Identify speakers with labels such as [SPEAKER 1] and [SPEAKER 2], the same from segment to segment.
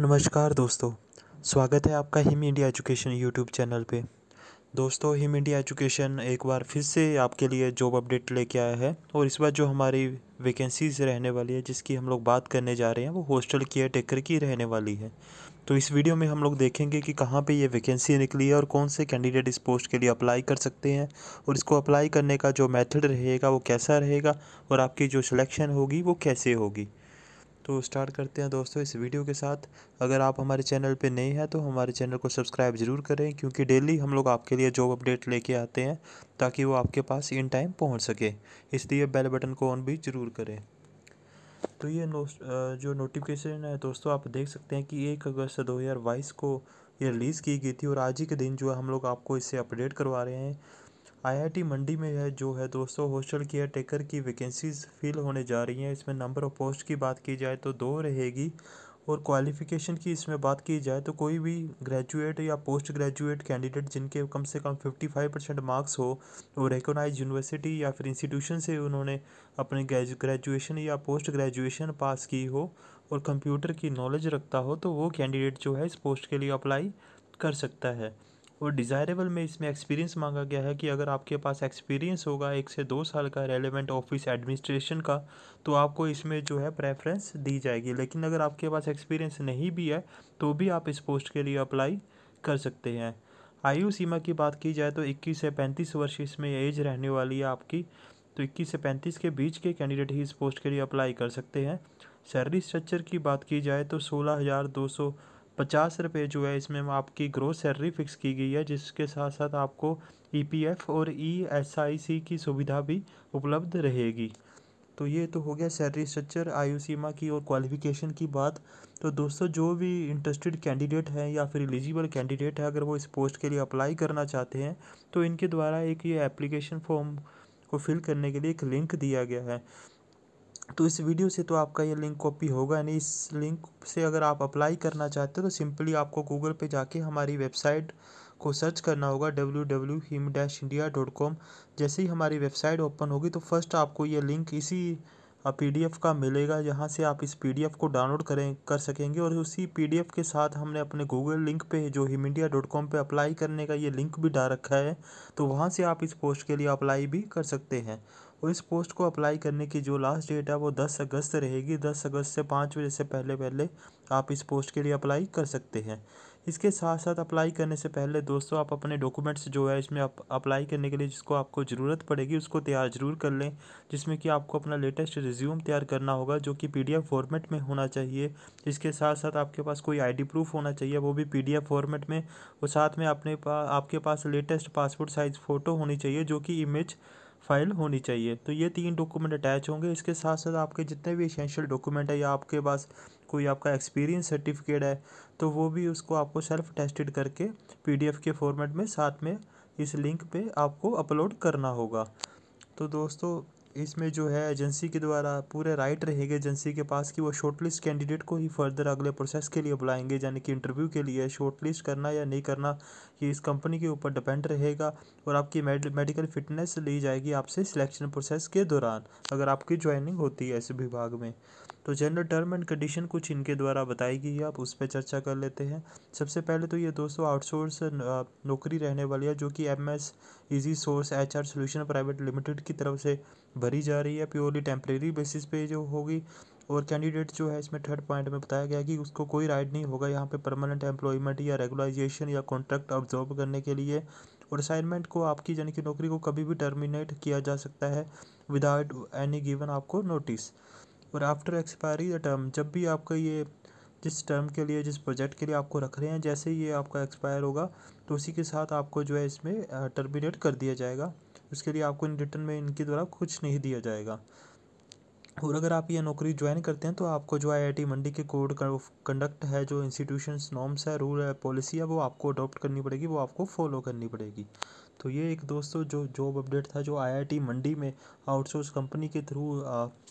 [SPEAKER 1] नमस्कार दोस्तों स्वागत है आपका Him India education YouTube channel पे दोस्तों हिम इंडिया एजुकेशन एक बार फिर से आपके लिए जॉब अपडेट लेके आया है और इस बार जो हमारी वैकेंसीज रहने वाली है जिसकी हम लोग बात करने जा रहे हैं वो हॉस्टल केयर टेकर की रहने वाली है तो इस वीडियो में हम लोग देखेंगे कि कहाँ पे ये वैकेंसी निकली है और कौन से कैंडिडेट इस पोस्ट के लिए अप्लाई कर सकते हैं और इसको अप्लाई करने का जो मेथड रहेगा वो कैसा रहेगा और आपकी जो सिलेक्शन होगी वो कैसे होगी तो स्टार्ट करते हैं दोस्तों इस वीडियो के साथ अगर आप हमारे चैनल पे नए हैं तो हमारे चैनल को सब्सक्राइब ज़रूर करें क्योंकि डेली हम लोग आपके लिए जॉब अपडेट लेके आते हैं ताकि वो आपके पास इन टाइम पहुँच सके इसलिए बेल बटन को ऑन भी ज़रूर करें तो ये नो, जो नोटिफिकेशन है दोस्तों आप देख सकते हैं कि एक अगस्त दो हज़ार बाईस को ये रिलीज़ की गई थी और आज ही के दिन जो है हम लोग आपको इससे अपडेट करवा रहे हैं आई.आई.टी मंडी में है जो है दोस्तों हॉस्टल केयर टेकर की वैकेंसीज फ़िल होने जा रही हैं इसमें नंबर ऑफ़ पोस्ट की बात की जाए तो दो रहेगी और क्वालिफ़िकेशन की इसमें बात की जाए तो कोई भी ग्रेजुएट या पोस्ट ग्रेजुएट कैंडिडेट जिनके कम से कम 55 परसेंट मार्क्स हो वो रिकोनाइज यूनिवर्सिटी या फिर इंस्टीट्यूशन से उन्होंने अपने ग्रेजुएशन या पोस्ट ग्रेजुएशन पास की हो और कंप्यूटर की नॉलेज रखता हो तो वो कैंडिडेट जो है इस पोस्ट के लिए अप्लाई कर सकता है और डिज़ायरेबल में इसमें एक्सपीरियंस मांगा गया है कि अगर आपके पास एक्सपीरियंस होगा एक से दो साल का रेलिवेंट ऑफिस एडमिनिस्ट्रेशन का तो आपको इसमें जो है प्रेफरेंस दी जाएगी लेकिन अगर आपके पास एक्सपीरियंस नहीं भी है तो भी आप इस पोस्ट के लिए अप्लाई कर सकते हैं आयु सीमा की बात की जाए तो इक्कीस से पैंतीस वर्ष इसमें एज रहने वाली है आपकी तो इक्कीस से पैंतीस के बीच के कैंडिडेट ही इस पोस्ट के लिए अप्लाई कर सकते हैं सैलरी स्ट्रक्चर की बात की जाए तो सोलह हज़ार दो सौ पचास रुपये जो है इसमें आपकी ग्रोस सैलरी फिक्स की गई है जिसके साथ साथ आपको ई पी एफ और ई एस आई सी की सुविधा भी उपलब्ध रहेगी तो ये तो हो गया सैलरी स्ट्रक्चर आयु सीमा की और क्वालिफिकेशन की बात तो दोस्तों जो भी इंटरेस्टेड कैंडिडेट हैं या फिर एलिजिबल कैंडिडेट है अगर वो इस पोस्ट के लिए अप्लाई करना चाहते हैं तो इनके द्वारा एक ये एप्लीकेशन फॉर्म को फिल करने के लिए एक लिंक दिया गया है तो इस वीडियो से तो आपका ये लिंक कॉपी होगा यानी इस लिंक से अगर आप अप्लाई करना चाहते हो तो सिंपली आपको गूगल पे जाके हमारी वेबसाइट को सर्च करना होगा W W Him dash India dot com जैसे ही हमारी वेबसाइट ओपन होगी तो फर्स्ट आपको ये लिंक इसी पीडीएफ का मिलेगा यहाँ से आप इस पीडीएफ को डाउनलोड करें कर सकेंगे और उसी पीडीएफ के साथ हमने अपने गूगल लिंक पे जो हिमिंडिया डॉट कॉम पर अप्लाई करने का ये लिंक भी डाल रखा है तो वहाँ से आप इस पोस्ट के लिए अप्लाई भी कर सकते हैं और इस पोस्ट को अप्लाई करने की जो लास्ट डेट है वो दस अगस्त रहेगी दस अगस्त से पाँच बजे से पहले पहले आप इस पोस्ट के लिए अप्लाई कर सकते हैं इसके साथ साथ अप्लाई करने से पहले दोस्तों आप अपने डॉक्यूमेंट्स जो है इसमें आप अप्लाई करने के लिए जिसको आपको ज़रूरत पड़ेगी उसको तैयार ज़रूर कर लें जिसमें कि आपको अपना लेटेस्ट रिज्यूम तैयार करना होगा जो कि पी फॉर्मेट में होना चाहिए इसके साथ साथ आपके पास कोई आई प्रूफ होना चाहिए वो भी पी फॉर्मेट में और साथ में अपने पा, आपके पास लेटेस्ट पासपोर्ट साइज़ फ़ोटो होनी चाहिए जो कि इमेज फ़ाइल होनी चाहिए तो ये तीन डॉक्यूमेंट अटैच होंगे इसके साथ साथ आपके जितने भी इसेंशियल डॉक्यूमेंट है या आपके पास कोई आपका एक्सपीरियंस सर्टिफिकेट है तो वो भी उसको आपको सेल्फ टेस्टेड करके पीडीएफ के फॉर्मेट में साथ में इस लिंक पे आपको अपलोड करना होगा तो दोस्तों इसमें जो है एजेंसी के द्वारा पूरे राइट रहेगी एजेंसी के पास कि वो शॉर्टलिस्ट कैंडिडेट को ही फर्दर अगले प्रोसेस के लिए बुलाएंगे यानी कि इंटरव्यू के लिए शॉर्टलिस्ट करना या नहीं करना ये इस कंपनी के ऊपर डिपेंड रहेगा और आपकी मेडिकल फिटनेस ली जाएगी आपसे सिलेक्शन प्रोसेस के दौरान अगर आपकी ज्वाइनिंग होती है इस विभाग में तो जनरल टर्म एंड कंडीशन कुछ इनके द्वारा बताई गई है आप उस पर चर्चा कर लेते हैं सबसे पहले तो ये दोस्तों आउटसोर्स नौकरी रहने वाली है जो कि M S easy source H R solution private limited की तरफ से भरी जा रही है प्योरली टेम्परेरी बेसिस पे जो होगी और कैंडिडेट जो है इसमें थर्ड पॉइंट में बताया गया कि उसको कोई राइट नहीं होगा यहाँ पे परमानेंट एम्प्लॉयमेंट या रेगुलाइजेशन या कॉन्ट्रैक्ट ऑब्जॉर्व करने के लिए और असाइनमेंट को आपकी यानी कि नौकरी को कभी भी टर्मिनेट किया जा सकता है विदाउट एनी गिवन आपको नोटिस और आफ्टर एक्सपायरी द टर्म जब भी आपका ये जिस टर्म के लिए जिस प्रोजेक्ट के लिए आपको रख रहे हैं जैसे ही ये आपका एक्सपायर होगा तो उसी के साथ आपको जो है इसमें टर्मिनेट कर दिया जाएगा उसके लिए आपको इन रिटर्न में इनके द्वारा कुछ नहीं दिया जाएगा और अगर आप ये नौकरी ज्वाइन करते हैं तो आपको जो आई मंडी के कोड कंडक्ट है जो इंस्टीट्यूशन नॉर्म्स है रूल है पॉलिसी है वो आपको अडॉप्ट करनी पड़ेगी वो आपको फॉलो करनी पड़ेगी तो ये एक दोस्तों जो जॉब अपडेट था जो आईआईटी मंडी में आउटसोर्स कंपनी के थ्रू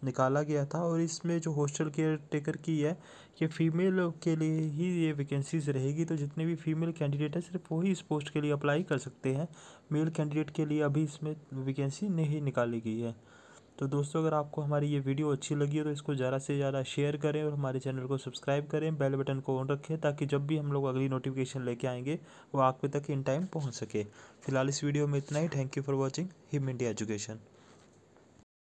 [SPEAKER 1] निकाला गया था और इसमें जो हॉस्टल केयर टेकर की है ये फीमेल के लिए ही ये वैकेंसीज रहेगी तो जितने भी फीमेल कैंडिडेट है सिर्फ वही इस पोस्ट के लिए अप्लाई कर सकते हैं मेल कैंडिडेट के लिए अभी इसमें वैकेंसी नहीं निकाली गई है तो दोस्तों अगर आपको हमारी ये वीडियो अच्छी लगी हो तो इसको ज़्यादा से ज़्यादा शेयर करें और हमारे चैनल को सब्सक्राइब करें बेल बटन को ऑन रखें ताकि जब भी हम लोग अगली नोटिफिकेशन लेके आएंगे वो आप तक इन टाइम पहुँच सके फिलहाल इस वीडियो में इतना ही thank you for watching Him India education